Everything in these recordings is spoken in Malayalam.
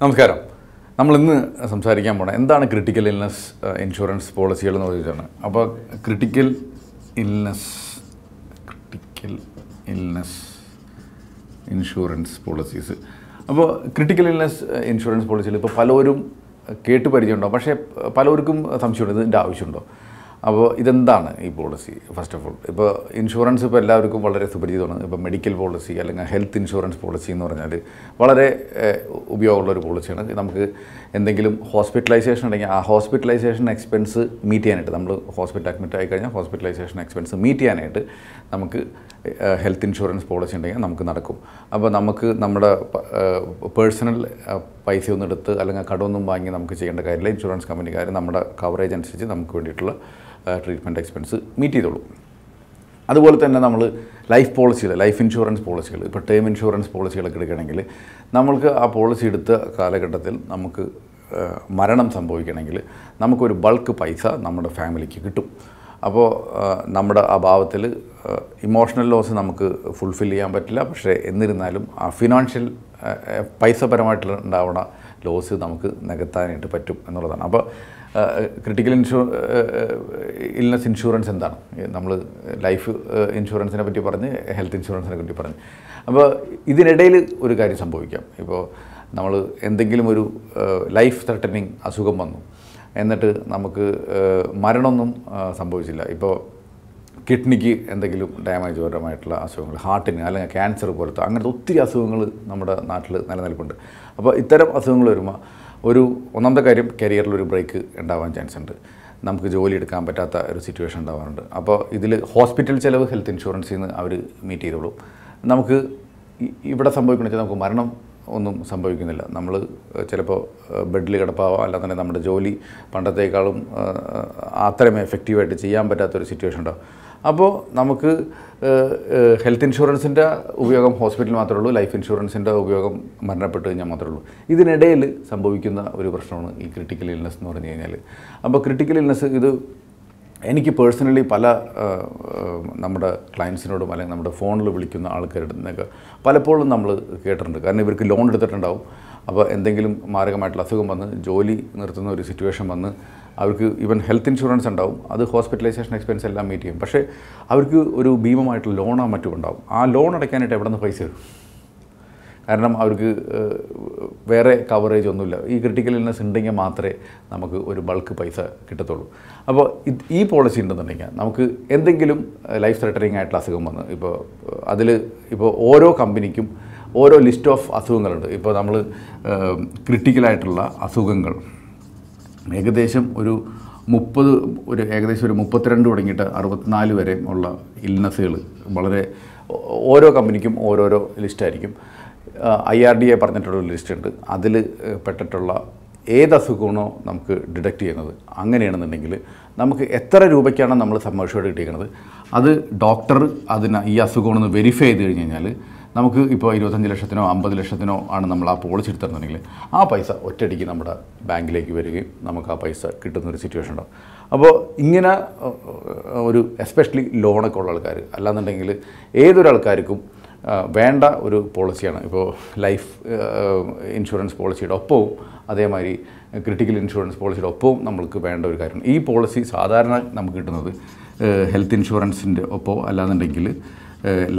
നമസ്കാരം നമ്മൾ ഇന്ന് സംസാരിക്കാൻ പോണത് എന്താണ് ക്രിട്ടിക്കൽ ഇൽനെസ് ഇൻഷുറൻസ് പോളിസികൾ എന്ന് ചോദിച്ചാണ് അപ്പോൾ critical illness critical illness insurance policies അപ്പോൾ ക്രിട്ടിക്കൽ ഇൽനെസ് ഇൻഷുറൻസ് പോളിസികൾ ഇപ്പോൾ പലരും കേട്ട് പരിചയമുണ്ടോ പക്ഷേ പലർക്കും സംശയമുണ്ട് ഇതിൻ്റെ ആവശ്യമുണ്ടോ അപ്പോൾ ഇതെന്താണ് ഈ പോളിസി ഫസ്റ്റ് ഓഫ് ഓൾ ഇപ്പോൾ ഇൻഷുറൻസ് ഇപ്പോൾ എല്ലാവർക്കും വളരെ സുപരിചിതമാണ് ഇപ്പോൾ മെഡിക്കൽ പോളിസി അല്ലെങ്കിൽ ഹെൽത്ത് ഇൻഷുറൻസ് പോളിസി എന്ന് പറഞ്ഞാൽ വളരെ ഉപയോഗമുള്ള ഒരു പോളിസിയാണ് നമുക്ക് എന്തെങ്കിലും ഹോസ്പിറ്റലൈസേഷൻ ഉണ്ടെങ്കിൽ ആ ഹോസ്പിറ്റലൈസേഷൻ എക്സ്പെൻസ് മീറ്റ് ചെയ്യാനായിട്ട് നമ്മൾ ഹോസ്പിറ്റൽ അഡ്മിറ്റ് ആയി കഴിഞ്ഞാൽ ഹോസ്പിറ്റലൈസേഷൻ എക്സ്പെൻസ് മീറ്റ് ചെയ്യാനായിട്ട് നമുക്ക് ഹെൽത്ത് ഇൻഷുറൻസ് പോളിസി ഉണ്ടെങ്കിൽ നമുക്ക് നടക്കും അപ്പോൾ നമുക്ക് നമ്മുടെ പേഴ്സണൽ പൈസ ഒന്നും എടുത്ത് അല്ലെങ്കിൽ കടമൊന്നും വാങ്ങി നമുക്ക് ചെയ്യേണ്ട കാര്യമില്ല ഇൻഷുറൻസ് കമ്പനിക്കാർ നമ്മുടെ കവറേജ് അനുസരിച്ച് നമുക്ക് വേണ്ടിയിട്ടുള്ള ട്രീറ്റ്മെൻറ്റ് എക്സ്പെൻസ് മീറ്റ് ചെയ്തോളൂ അതുപോലെ തന്നെ നമ്മൾ ലൈഫ് പോളിസികൾ ലൈഫ് ഇൻഷുറൻസ് പോളിസികൾ ഇപ്പോൾ ടേം ഇൻഷുറൻസ് പോളിസികളൊക്കെ എടുക്കുകയാണെങ്കിൽ നമ്മൾക്ക് ആ പോളിസി എടുത്ത കാലഘട്ടത്തിൽ നമുക്ക് മരണം സംഭവിക്കണമെങ്കിൽ നമുക്കൊരു ബൾക്ക് പൈസ നമ്മുടെ ഫാമിലിക്ക് കിട്ടും അപ്പോൾ നമ്മുടെ അഭാവത്തിൽ ഇമോഷണൽ ലോസ് നമുക്ക് ഫുൾഫിൽ ചെയ്യാൻ പറ്റില്ല പക്ഷേ എന്നിരുന്നാലും ആ ഫിനാൻഷ്യൽ പൈസപരമായിട്ടുണ്ടാവുന്ന ലോസ് നമുക്ക് നികത്താനായിട്ട് പറ്റും എന്നുള്ളതാണ് അപ്പോൾ ക്രിട്ടിക്കൽ ഇൻഷു ഇൽനസ് ഇൻഷുറൻസ് എന്താണ് നമ്മൾ ലൈഫ് ഇൻഷുറൻസിനെ പറ്റി പറഞ്ഞ് ഹെൽത്ത് ഇൻഷുറൻസിനെ പറ്റി പറഞ്ഞ് അപ്പോൾ ഇതിനിടയിൽ ഒരു കാര്യം സംഭവിക്കാം ഇപ്പോൾ നമ്മൾ എന്തെങ്കിലും ഒരു ലൈഫ് ത്രട്ടനിങ് അസുഖം വന്നു എന്നിട്ട് നമുക്ക് മരണമൊന്നും സംഭവിച്ചില്ല ഇപ്പോൾ കിഡ്നിക്ക് എന്തെങ്കിലും ഡാമേജ് പരമായിട്ടുള്ള അസുഖങ്ങൾ ഹാർട്ടിന് അല്ലെങ്കിൽ ക്യാൻസർ പോലത്തെ അങ്ങനത്തെ ഒത്തിരി അസുഖങ്ങൾ നമ്മുടെ നാട്ടിൽ നിലനിൽപ്പുണ്ട് അപ്പോൾ ഇത്തരം അസുഖങ്ങൾ വരുമ്പോൾ ഒരു ഒന്നാമത്തെ കാര്യം കരിയറിൽ ഒരു ബ്രേക്ക് ഉണ്ടാവാൻ ചാൻസ് ഉണ്ട് നമുക്ക് ജോലി എടുക്കാൻ പറ്റാത്ത ഒരു സിറ്റുവേഷൻ ഉണ്ടാവാറുണ്ട് അപ്പോൾ ഇതിൽ ഹോസ്പിറ്റൽ ചിലവ് ഹെൽത്ത് ഇൻഷുറൻസിൽ നിന്ന് അവർ മീറ്റ് ചെയ്തോളും നമുക്ക് ഇവിടെ സംഭവിക്കണമെന്ന് വെച്ചാൽ നമുക്ക് മരണം ഒന്നും സംഭവിക്കുന്നില്ല നമ്മൾ ചിലപ്പോൾ ബെഡിൽ കിടപ്പാവാം അല്ലാതെ തന്നെ നമ്മുടെ ജോലി പണ്ടത്തേക്കാളും അത്രയും എഫക്റ്റീവായിട്ട് ചെയ്യാൻ പറ്റാത്തൊരു സിറ്റുവേഷൻ ഉണ്ടാവും അപ്പോൾ നമുക്ക് ഹെൽത്ത് ഇൻഷുറൻസിൻ്റെ ഉപയോഗം ഹോസ്പിറ്റലിൽ മാത്രമേ ഉള്ളൂ ലൈഫ് ഇൻഷുറൻസിൻ്റെ ഉപയോഗം മരണപ്പെട്ട് കഴിഞ്ഞാൽ മാത്രമേ ഉള്ളൂ ഇതിനിടയിൽ സംഭവിക്കുന്ന ഒരു പ്രശ്നമാണ് ഈ ക്രിട്ടിക്കൽ ഇൽനെസ് എന്ന് പറഞ്ഞു കഴിഞ്ഞാൽ അപ്പോൾ ക്രിട്ടിക്കൽ ഇൽനെസ് ഇത് എനിക്ക് പേഴ്സണലി പല നമ്മുടെ ക്ലയൻസിനോടും അല്ലെങ്കിൽ നമ്മുടെ ഫോണിൽ വിളിക്കുന്ന ആൾക്കാരുടെ നിന്നൊക്കെ പലപ്പോഴും നമ്മൾ കേട്ടിട്ടുണ്ട് കാരണം ഇവർക്ക് ലോൺ എടുത്തിട്ടുണ്ടാവും അപ്പോൾ എന്തെങ്കിലും മാരകമായിട്ടുള്ള അസുഖം വന്ന് ജോലി നിർത്തുന്ന ഒരു സിറ്റുവേഷൻ വന്ന് അവർക്ക് ഈവൻ ഹെൽത്ത് ഇൻഷുറൻസ് ഉണ്ടാവും അത് ഹോസ്പിറ്റലൈസേഷൻ എക്സ്പെൻസ് എല്ലാം മീറ്റ് ചെയ്യും പക്ഷേ അവർക്ക് ഒരു ഭീമമായിട്ടുള്ള ലോണോ മറ്റും ഉണ്ടാവും ആ ലോൺ അടയ്ക്കാനായിട്ട് എവിടെ നിന്ന് പൈസ വരും കാരണം അവർക്ക് വേറെ കവറേജ് ഒന്നുമില്ല ഈ ക്രിട്ടിക്കൽ ഇൽനസ് ഉണ്ടെങ്കിൽ മാത്രമേ നമുക്ക് ഒരു ബൾക്ക് പൈസ കിട്ടത്തുള്ളൂ അപ്പോൾ ഈ പോളിസി ഉണ്ടെന്നുണ്ടെങ്കിൽ നമുക്ക് എന്തെങ്കിലും ലൈഫ് ത്രെറ്ററിങ് ആയിട്ടുള്ള അസുഖം വന്ന് ഇപ്പോൾ അതിൽ ഇപ്പോൾ ഓരോ കമ്പനിക്കും ഓരോ ലിസ്റ്റ് ഓഫ് അസുഖങ്ങളുണ്ട് ഇപ്പോൾ നമ്മൾ ക്രിട്ടിക്കലായിട്ടുള്ള അസുഖങ്ങൾ ഏകദേശം ഒരു മുപ്പത് ഒരു ഏകദേശം ഒരു മുപ്പത്തിരണ്ട് തുടങ്ങിയിട്ട് അറുപത്തിനാല് വരെ ഉള്ള ഇൽനസ്സുകൾ വളരെ ഓരോ കമ്പനിക്കും ഓരോരോ ലിസ്റ്റായിരിക്കും ഐ ആർ ഡി എ പറഞ്ഞിട്ടുള്ള ലിസ്റ്റ് ഉണ്ട് അതിൽ പെട്ടിട്ടുള്ള ഏത് അസുഖമാണോ നമുക്ക് ഡിഡക്റ്റ് ചെയ്യുന്നത് അങ്ങനെയാണെന്നുണ്ടെങ്കിൽ നമുക്ക് എത്ര രൂപയ്ക്കാണ് നമ്മൾ സമ്മർഷയോട് കിട്ടിയിരിക്കുന്നത് അത് ഡോക്ടർ അതിന് ഈ അസുഖമാണെന്ന് വെരിഫൈ ചെയ്ത് കഴിഞ്ഞ് കഴിഞ്ഞാൽ നമുക്ക് ഇപ്പോൾ ഇരുപത്തഞ്ച് ലക്ഷത്തിനോ അമ്പത് ലക്ഷത്തിനോ ആണ് നമ്മൾ ആ പോളിസി എടുത്തിരുന്നുണ്ടെങ്കിൽ ആ പൈസ ഒറ്റയടിക്ക് നമ്മുടെ ബാങ്കിലേക്ക് വരികയും നമുക്ക് ആ പൈസ കിട്ടുന്ന ഒരു സിറ്റുവേഷൻ ഉണ്ടാവും അപ്പോൾ ഇങ്ങനെ ഒരു എസ്പെഷ്യലി ലോണൊക്കെ ഉള്ള ആൾക്കാർ അല്ലാന്നുണ്ടെങ്കിൽ ഏതൊരാൾക്കാർക്കും വേണ്ട ഒരു പോളിസിയാണ് ഇപ്പോൾ ലൈഫ് ഇൻഷുറൻസ് പോളിസിയുടെ ഒപ്പവും അതേമാതിരി ക്രിട്ടിക്കൽ ഇൻഷുറൻസ് പോളിസിയുടെ ഒപ്പവും നമ്മൾക്ക് വേണ്ട ഒരു കാര്യമാണ് ഈ പോളിസി സാധാരണ നമുക്ക് കിട്ടുന്നത് ഹെൽത്ത് ഇൻഷുറൻസിൻ്റെ ഒപ്പോ അല്ലാന്നുണ്ടെങ്കിൽ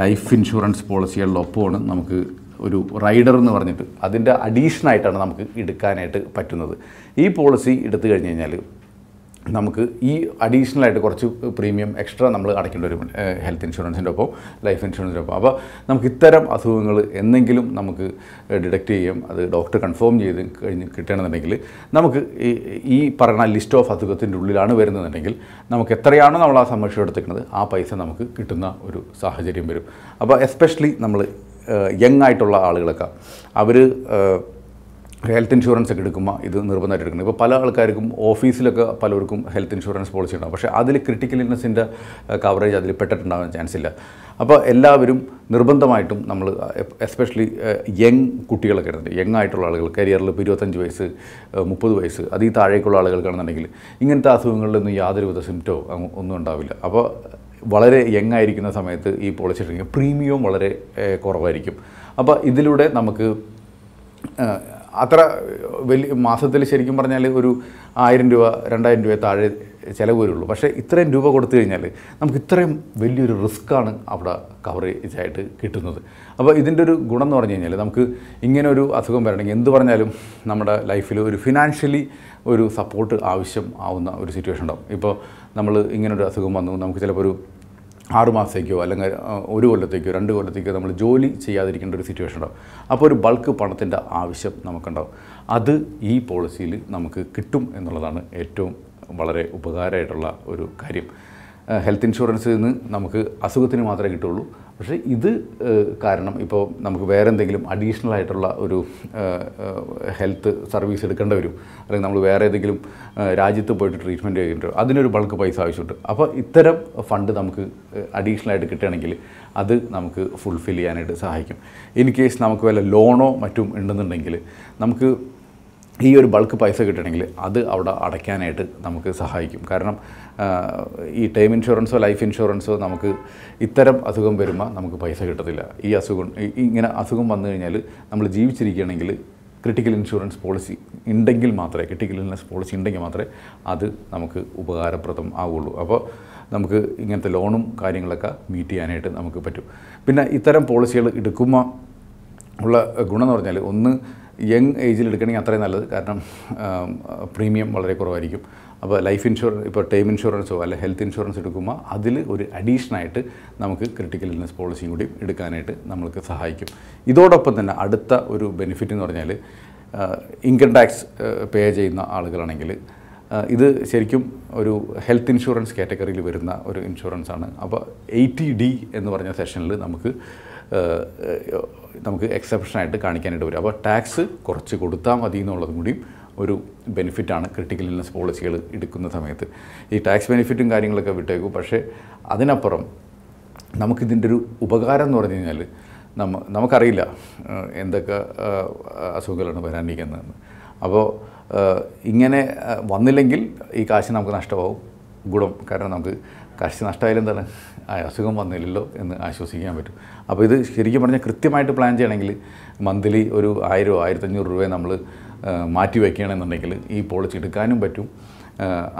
ലൈഫ് ഇൻഷുറൻസ് പോളിസികളുടെ ഒപ്പമാണ് നമുക്ക് ഒരു റൈഡർ എന്ന് പറഞ്ഞിട്ട് അതിൻ്റെ അഡീഷനായിട്ടാണ് നമുക്ക് എടുക്കാനായിട്ട് പറ്റുന്നത് ഈ പോളിസി എടുത്തു കഴിഞ്ഞ് കഴിഞ്ഞാൽ നമുക്ക് ഈ അഡീഷണൽ ആയിട്ട് കുറച്ച് പ്രീമിയം എക്സ്ട്രാ നമ്മൾ അടയ്ക്കേണ്ടി വരും ഹെൽത്ത് ഇൻഷുറൻസിൻ്റെ ഒപ്പം ലൈഫ് ഇൻഷുറൻസിൻ്റെ ഒപ്പം അപ്പോൾ നമുക്ക് ഇത്തരം അസുഖങ്ങൾ എന്തെങ്കിലും നമുക്ക് ഡിഡക്റ്റ് ചെയ്യും അത് ഡോക്ടർ കൺഫേം ചെയ്ത് കഴിഞ്ഞ് കിട്ടണമെന്നുണ്ടെങ്കിൽ നമുക്ക് ഈ പറയുന്ന ലിസ്റ്റ് ഓഫ് അസുഖത്തിൻ്റെ ഉള്ളിലാണ് വരുന്നതെന്നുണ്ടെങ്കിൽ നമുക്ക് എത്രയാണോ നമ്മൾ ആ സംരക്ഷണം എടുത്തിരിക്കുന്നത് ആ പൈസ നമുക്ക് കിട്ടുന്ന ഒരു സാഹചര്യം വരും അപ്പോൾ എസ്പെഷ്യലി നമ്മൾ യങ് ആയിട്ടുള്ള ആളുകളൊക്കെ അവർ ഹെൽത്ത് ഇൻഷുറൻസ് ഒക്കെ എടുക്കുമ്പോൾ ഇത് നിർബന്ധമായിട്ട് എടുക്കണം ഇപ്പോൾ പല ആൾക്കാർക്കും ഓഫീസിലൊക്കെ പലർക്കും ഹെൽത്ത് ഇൻഷുറൻസ് പോളിസി ഉണ്ടാകും പക്ഷേ അതിൽ ക്രിട്ടിക്കൽ ഇൽനസിൻ്റെ കവറേജ് അതിൽ പെട്ടിട്ടുണ്ടാകാൻ ചാൻസ് ഇല്ല അപ്പോൾ എല്ലാവരും നിർബന്ധമായിട്ടും നമ്മൾ എസ്പെഷ്യലി യങ് കുട്ടികളൊക്കെ ഉണ്ട് യങ് ആയിട്ടുള്ള ആളുകൾ കരിയറിൽ ഇപ്പോൾ ഇരുപത്തഞ്ച് വയസ്സ് മുപ്പത് വയസ്സ് അതീ താഴേക്കുള്ള ആളുകൾക്കാണെന്നുണ്ടെങ്കിൽ ഇങ്ങനത്തെ അസുഖങ്ങളിലൊന്നും യാതൊരുവിധ സിംറ്റോ ഒന്നും ഉണ്ടാവില്ല അപ്പോൾ വളരെ യങ് ആയിരിക്കുന്ന സമയത്ത് ഈ പോളിസി എടുക്കുക പ്രീമിയവും വളരെ കുറവായിരിക്കും അപ്പോൾ ഇതിലൂടെ നമുക്ക് അത്ര വലിയ മാസത്തിൽ ശരിക്കും പറഞ്ഞാൽ ഒരു ആയിരം രൂപ രണ്ടായിരം രൂപ താഴെ ചിലവ് വരുള്ളൂ പക്ഷേ ഇത്രയും രൂപ കൊടുത്തു കഴിഞ്ഞാൽ നമുക്ക് ഇത്രയും വലിയൊരു റിസ്ക്കാണ് അവിടെ ആയിട്ട് കിട്ടുന്നത് അപ്പോൾ ഇതിൻ്റെ ഒരു ഗുണം എന്ന് പറഞ്ഞു കഴിഞ്ഞാൽ നമുക്ക് ഇങ്ങനെ ഒരു അസുഖം വരണമെങ്കിൽ എന്ത് പറഞ്ഞാലും നമ്മുടെ ലൈഫിൽ ഒരു ഫിനാൻഷ്യലി ഒരു സപ്പോർട്ട് ആവശ്യം ആവുന്ന ഒരു സിറ്റുവേഷൻ ഉണ്ടാകും ഇപ്പോൾ നമ്മൾ ഇങ്ങനൊരു അസുഖം വന്നു നമുക്ക് ചിലപ്പോൾ ഒരു ആറുമാസത്തേക്കോ അല്ലെങ്കിൽ ഒരു കൊല്ലത്തേക്കോ രണ്ട് കൊല്ലത്തേക്കോ നമ്മൾ ജോലി ചെയ്യാതിരിക്കേണ്ട ഒരു സിറ്റുവേഷൻ ഉണ്ടാവും അപ്പോൾ ഒരു ബൾക്ക് പണത്തിൻ്റെ ആവശ്യം നമുക്കുണ്ടാവും അത് ഈ പോളിസിയിൽ നമുക്ക് കിട്ടും എന്നുള്ളതാണ് ഏറ്റവും വളരെ ഉപകാരമായിട്ടുള്ള ഒരു കാര്യം ഹെൽത്ത് ഇൻഷുറൻസിൽ നിന്ന് നമുക്ക് അസുഖത്തിന് മാത്രമേ കിട്ടുള്ളൂ പക്ഷേ ഇത് കാരണം ഇപ്പോൾ നമുക്ക് വേറെ എന്തെങ്കിലും അഡീഷണൽ ആയിട്ടുള്ള ഒരു ഹെൽത്ത് സർവീസ് എടുക്കേണ്ടി വരും അല്ലെങ്കിൽ നമ്മൾ വേറെ ഏതെങ്കിലും രാജ്യത്ത് പോയിട്ട് ട്രീറ്റ്മെൻറ്റ് ചെയ്യേണ്ടി വരും അതിനൊരു ബൾക്ക് പൈസ ആവശ്യമുണ്ട് അപ്പോൾ ഇത്തരം ഫണ്ട് നമുക്ക് അഡീഷണൽ ആയിട്ട് കിട്ടുകയാണെങ്കിൽ അത് നമുക്ക് ഫുൾഫിൽ ചെയ്യാനായിട്ട് സഹായിക്കും ഇൻ കേസ് നമുക്ക് വല്ല ലോണോ മറ്റും ഉണ്ടെന്നുണ്ടെങ്കിൽ നമുക്ക് ഈ ഒരു ബൾക്ക് പൈസ കിട്ടണമെങ്കിൽ അത് അവിടെ അടയ്ക്കാനായിട്ട് നമുക്ക് സഹായിക്കും കാരണം ഈ ടേം ഇൻഷുറൻസോ ലൈഫ് ഇൻഷുറൻസോ നമുക്ക് ഇത്തരം അസുഖം വരുമ്പോൾ നമുക്ക് പൈസ കിട്ടത്തില്ല ഈ അസുഖം ഇങ്ങനെ അസുഖം വന്നു കഴിഞ്ഞാൽ നമ്മൾ ജീവിച്ചിരിക്കുകയാണെങ്കിൽ ക്രിട്ടിക്കൽ ഇൻഷുറൻസ് പോളിസി ഉണ്ടെങ്കിൽ മാത്രമേ ക്രിട്ടിക്കൽ ഇൻഷുറൻസ് പോളിസി ഉണ്ടെങ്കിൽ മാത്രമേ അത് നമുക്ക് ഉപകാരപ്രദം ആവുകയുള്ളൂ അപ്പോൾ നമുക്ക് ഇങ്ങനത്തെ ലോണും കാര്യങ്ങളൊക്കെ മീറ്റ് ചെയ്യാനായിട്ട് നമുക്ക് പറ്റും പിന്നെ ഇത്തരം പോളിസികൾ എടുക്കുമ്പോൾ ഉള്ള ഗുണം എന്ന് പറഞ്ഞാൽ ഒന്ന് യങ് ഏജിൽ എടുക്കണമെങ്കിൽ അത്രയും നല്ലത് കാരണം പ്രീമിയം വളരെ കുറവായിരിക്കും അപ്പോൾ ലൈഫ് ഇൻഷുറൻസ് ഇപ്പോൾ ടേം ഇൻഷുറൻസോ അല്ലെ ഹെൽത്ത് ഇൻഷുറൻസ് എടുക്കുമ്പോൾ അതിൽ ഒരു അഡീഷനായിട്ട് നമുക്ക് ക്രിട്ടിക്കൽ ഇൽനസ് പോളിസിയും കൂടി എടുക്കാനായിട്ട് നമ്മൾക്ക് സഹായിക്കും ഇതോടൊപ്പം തന്നെ അടുത്ത ഒരു ബെനിഫിറ്റ് എന്ന് പറഞ്ഞാൽ ഇൻകം ടാക്സ് പേ ചെയ്യുന്ന ആളുകളാണെങ്കിൽ ഇത് ശരിക്കും ഒരു ഹെൽത്ത് ഇൻഷുറൻസ് കാറ്റഗറിയിൽ വരുന്ന ഒരു ഇൻഷുറൻസാണ് അപ്പോൾ എയ്റ്റി ഡി എന്ന് പറഞ്ഞ സെഷനിൽ നമുക്ക് നമുക്ക് എക്സെപ്ഷനായിട്ട് കാണിക്കാനായിട്ട് വരും അപ്പോൾ ടാക്സ് കുറച്ച് കൊടുത്താൽ മതി എന്നുള്ളതും കൂടിയും ഒരു ബെനിഫിറ്റാണ് ക്രിട്ടിക്കൽ ഇല്ലനസ് പോളിസികൾ എടുക്കുന്ന സമയത്ത് ഈ ടാക്സ് ബെനിഫിറ്റും കാര്യങ്ങളൊക്കെ വിട്ടേക്കും പക്ഷേ അതിനപ്പുറം നമുക്കിതിൻ്റെ ഒരു ഉപകാരം എന്ന് പറഞ്ഞു കഴിഞ്ഞാൽ നമ്മ നമുക്കറിയില്ല എന്തൊക്കെ അസുഖങ്ങളാണ് വരാനിരിക്കുന്നതെന്ന് അപ്പോൾ ഇങ്ങനെ വന്നില്ലെങ്കിൽ ഈ കാശ് നമുക്ക് നഷ്ടമാവും ഗുണം കാരണം നമുക്ക് കാശ് നഷ്ടമായാലും എന്താണ് ആ അസുഖം വന്നില്ലല്ലോ എന്ന് ആശ്വസിക്കാൻ പറ്റും അപ്പോൾ ഇത് ശരിക്കും പറഞ്ഞാൽ കൃത്യമായിട്ട് പ്ലാൻ ചെയ്യണമെങ്കിൽ മന്ത്ലി ഒരു ആയിരമോ ആയിരത്തഞ്ഞൂറ് രൂപയെ നമ്മൾ മാറ്റി വയ്ക്കുകയാണെന്നുണ്ടെങ്കിൽ ഈ പോളിസി എടുക്കാനും പറ്റും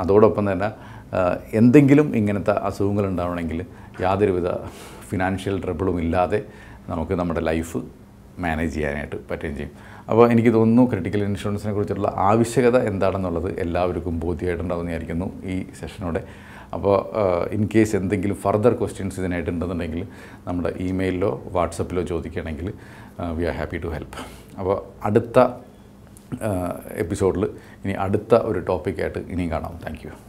അതോടൊപ്പം തന്നെ എന്തെങ്കിലും ഇങ്ങനത്തെ അസുഖങ്ങൾ ഉണ്ടാവണമെങ്കിൽ യാതൊരുവിധ ഫിനാൻഷ്യൽ ട്രബിളും ഇല്ലാതെ നമുക്ക് നമ്മുടെ ലൈഫ് മാനേജ് ചെയ്യാനായിട്ട് പറ്റുകയും ചെയ്യും അപ്പോൾ എനിക്ക് തോന്നുന്നു ക്രിട്ടിക്കൽ ഇൻഷുറൻസിനെ കുറിച്ചുള്ള ആവശ്യകത എന്താണെന്നുള്ളത് എല്ലാവർക്കും ബോധ്യമായിട്ടുണ്ടാവുമെന്ന് ഈ സെഷനോടെ അപ്പോൾ ഇൻ കേസ് എന്തെങ്കിലും ഫർദർ ക്വസ്റ്റ്യൻസ് ഇതിനായിട്ടുണ്ടെന്നുണ്ടെങ്കിൽ നമ്മുടെ ഇമെയിലിലോ വാട്സപ്പിലോ ചോദിക്കുകയാണെങ്കിൽ we are happy to help അപ്പോൾ അടുത്ത എപ്പിസോഡിൽ ഇനി അടുത്ത ഒരു ടോപ്പിക്കായിട്ട് ഇനിയും കാണാം താങ്ക്